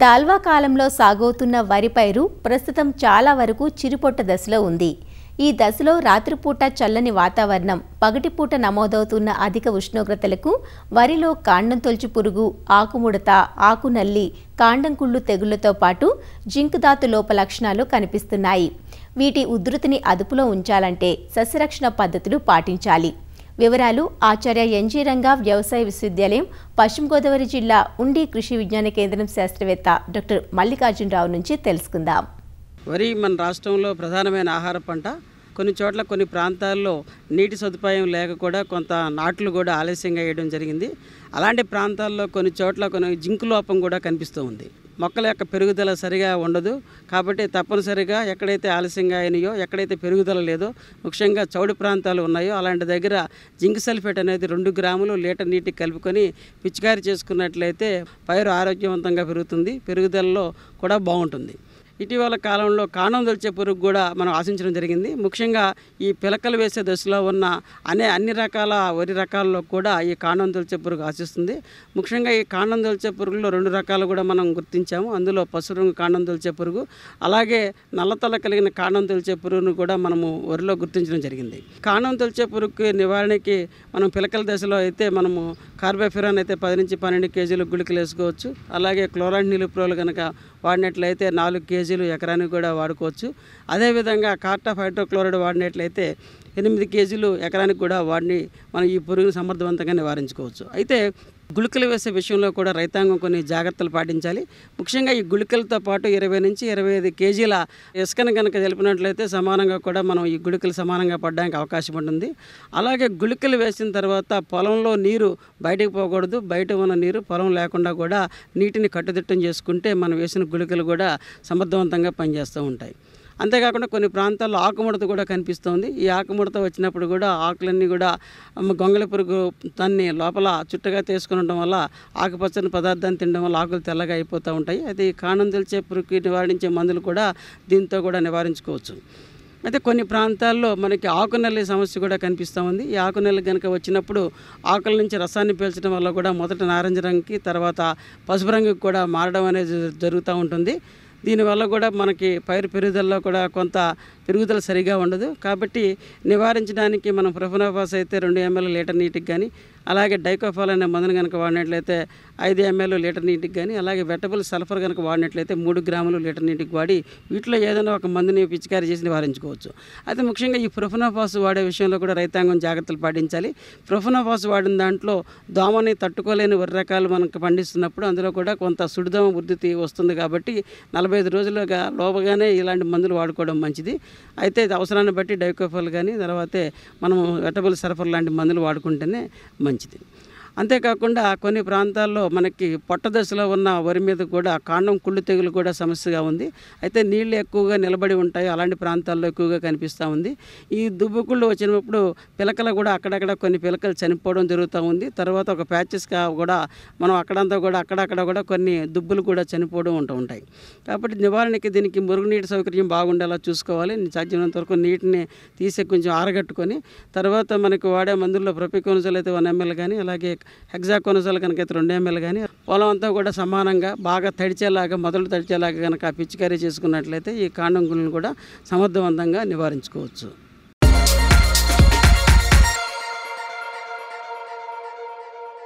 దాల్వా కాలంలో సాగవుతున్న వరి పైరు ప్రస్తుతం చాలా వరకు చిరుపొట్ట దశలో ఉంది ఈ దశలో రాత్రిపూట చల్లని వాతావరణం పగటిపూట నమోదవుతున్న అధిక ఉష్ణోగ్రతలకు వరిలో కాండం తొలచి పురుగు ఆకుముడత ఆకునల్లి కాండం కుళ్ళు తెగుళ్లతో పాటు జింక్ దాతు లోప లక్షణాలు కనిపిస్తున్నాయి వీటి ఉధృతిని అదుపులో ఉంచాలంటే సస్యరక్షణ పద్ధతులు పాటించాలి వివరాలు ఆచార్య ఎన్జీ రంగా వ్యవసాయ విశ్వవిద్యాలయం పశ్చిమ గోదావరి జిల్లా ఉండి కృషి విజ్ఞాన కేంద్రం శాస్త్రవేత్త డాక్టర్ మల్లికార్జునరావు నుంచి తెలుసుకుందాం వరి మన రాష్ట్రంలో ప్రధానమైన ఆహార పంట కొన్ని చోట్ల కొన్ని ప్రాంతాల్లో నీటి సదుపాయం లేక కూడా కొంత నాట్లు కూడా ఆలస్యంగా వేయడం జరిగింది అలాంటి ప్రాంతాల్లో కొన్ని చోట్ల కొన్ని జింకు లోపం కూడా కనిపిస్తూ ఉంది మొక్కల యొక్క పెరుగుదల సరిగా ఉండదు కాబట్టి తప్పనిసరిగా ఎక్కడైతే ఆలస్యంగా అయినాయో ఎక్కడైతే పెరుగుదల లేదో ముఖ్యంగా చౌడు ప్రాంతాలు ఉన్నాయో అలాంటి దగ్గర జింక్ సల్ఫేట్ అనేది రెండు గ్రాములు లీటర్ నీటికి కలుపుకొని పిచికారి చేసుకున్నట్లయితే పైరు ఆరోగ్యవంతంగా పెరుగుతుంది పెరుగుదలలో కూడా బాగుంటుంది ఇటీవల కాలంలో కాణం దొలిచే పురుగు కూడా మనం ఆశించడం జరిగింది ముఖ్యంగా ఈ పిలకలు వేసే దశలో ఉన్న అనే అన్ని రకాల వరి రకాల్లో కూడా ఈ కాణం దొలిచే పురుగు ఆశిస్తుంది ముఖ్యంగా ఈ కాణం దొలిచే పురుగుల్లో రెండు రకాలు కూడా మనం గుర్తించాము అందులో పసుపు రంగు కాండం దొలిచే పురుగు అలాగే నల్లతల కలిగిన కాండం తొలిచే పురుగును కూడా మనము వరిలో గుర్తించడం జరిగింది కాణం తొలిచే పురుగుకి నివారణకి మనం పిలకల దశలో అయితే మనము కార్బోఫిరాన్ అయితే పది నుంచి పన్నెండు కేజీలు గుళికలు వేసుకోవచ్చు అలాగే క్లోరాన్ నిలుపురోలు కనుక వాడినట్లయితే నాలుగు కేజీ కేజీలు ఎకరానికి కూడా వాడుకోవచ్చు అదేవిధంగా ఆఫ్ హైడ్రోక్లోరైడ్ వాడినట్లయితే ఎనిమిది కేజీలు ఎకరానికి కూడా వాడిని మనం ఈ పురుగుని సమర్థవంతంగా నివారించుకోవచ్చు అయితే గుళికలు వేసే విషయంలో కూడా రైతాంగం కొన్ని జాగ్రత్తలు పాటించాలి ముఖ్యంగా ఈ గుళికలతో పాటు ఇరవై నుంచి ఇరవై ఐదు కేజీల ఇసుకను కనుక తెలిపినట్లయితే సమానంగా కూడా మనం ఈ గుళికలు సమానంగా పడడానికి అవకాశం ఉంటుంది అలాగే గుళికలు వేసిన తర్వాత పొలంలో నీరు బయటకు పోకూడదు బయట ఉన్న నీరు పొలం లేకుండా కూడా నీటిని కట్టుదిట్టం చేసుకుంటే మనం వేసిన గుళికలు కూడా సమర్థవంతంగా పనిచేస్తూ ఉంటాయి అంతేకాకుండా కొన్ని ప్రాంతాల్లో ఆకుముడత కూడా కనిపిస్తోంది ఈ ఆకుముడత వచ్చినప్పుడు కూడా ఆకులన్నీ కూడా గొంగళి పురుగు తన్ని లోపల చుట్టగా తీసుకునడం వల్ల ఆకుపచ్చని పదార్థాన్ని తినడం వల్ల ఆకులు తెల్లగా అయిపోతూ ఉంటాయి అది కాణం తెలిసే పురుగుకి నివారించే మందులు కూడా దీంతో కూడా నివారించుకోవచ్చు అయితే కొన్ని ప్రాంతాల్లో మనకి ఆకునల్లి సమస్య కూడా కనిపిస్తూ ఉంది ఈ ఆకునల్లి కనుక వచ్చినప్పుడు ఆకుల నుంచి రసాన్ని పీల్చడం వల్ల కూడా మొదట నారింజ రంగుకి తర్వాత పసుపు రంగుకి కూడా మారడం అనేది జరుగుతూ ఉంటుంది దీనివల్ల కూడా మనకి పైరు పెరుగుదలలో కూడా కొంత పెరుగుదల సరిగా ఉండదు కాబట్టి నివారించడానికి మనం ప్రొఫెనాఫాస్ అయితే రెండు ఎంఎల్ లీటర్ నీటికి కానీ అలాగే డైకోఫాల్ అనే మందును కనుక వాడినట్లయితే ఐదు ఎంఎల్ లీటర్ నీటికి కానీ అలాగే వెటబుల్ సల్ఫర్ కనుక వాడినట్లయితే మూడు గ్రాములు లీటర్ నీటికి వాడి వీటిలో ఏదైనా ఒక మందుని పిచికారీ చేసి నివారించుకోవచ్చు అయితే ముఖ్యంగా ఈ ప్రొఫనోఫాస్ వాడే విషయంలో కూడా రైతాంగం జాగ్రత్తలు పాటించాలి ప్రొఫనోఫాస్ వాడిన దాంట్లో దోమని తట్టుకోలేని వరి రకాలు మనకు పండిస్తున్నప్పుడు అందులో కూడా కొంత సుడిదోమ వృద్ధి వస్తుంది కాబట్టి నలభై ఐదు రోజులుగా లోపగానే ఇలాంటి మందులు వాడుకోవడం మంచిది అయితే అవసరాన్ని బట్టి డైకోఫాల్ కానీ తర్వాతే మనం వెటబుల్ సల్ఫర్ లాంటి మందులు వాడుకుంటేనే మంచిది మంచిది అంతేకాకుండా కొన్ని ప్రాంతాల్లో మనకి పొట్ట దశలో ఉన్న వరి మీద కూడా కాండం కుళ్ళు తెగులు కూడా సమస్యగా ఉంది అయితే నీళ్లు ఎక్కువగా నిలబడి ఉంటాయి అలాంటి ప్రాంతాల్లో ఎక్కువగా కనిపిస్తూ ఉంది ఈ దుబ్బుకుళ్ళు వచ్చినప్పుడు పిలకలు కూడా అక్కడక్కడ కొన్ని పిలకలు చనిపోవడం జరుగుతూ ఉంది తర్వాత ఒక ప్యాచెస్గా కూడా మనం అక్కడంతా కూడా అక్కడక్కడ కూడా కొన్ని దుబ్బులు కూడా చనిపోవడం ఉంటూ ఉంటాయి కాబట్టి నివారణకి దీనికి మురుగునీటి సౌకర్యం బాగుండేలా చూసుకోవాలి సాధ్యమైనంత వరకు నీటిని తీసి కొంచెం ఆరగట్టుకొని తర్వాత మనకు వాడే మందుల్లో ప్రొపికోనజల్ అయితే వన్ ఎంఎల్ కానీ అలాగే హెగ్జాకోనజల్ కనుక అయితే రెండు ఎంఎల్ కానీ పొలం అంతా కూడా సమానంగా బాగా తడిచేలాగా మొదలు తడిచేలాగా కనుక పిచికారీ చేసుకున్నట్లయితే ఈ కాండం గుళ్ళను కూడా సమర్థవంతంగా నివారించుకోవచ్చు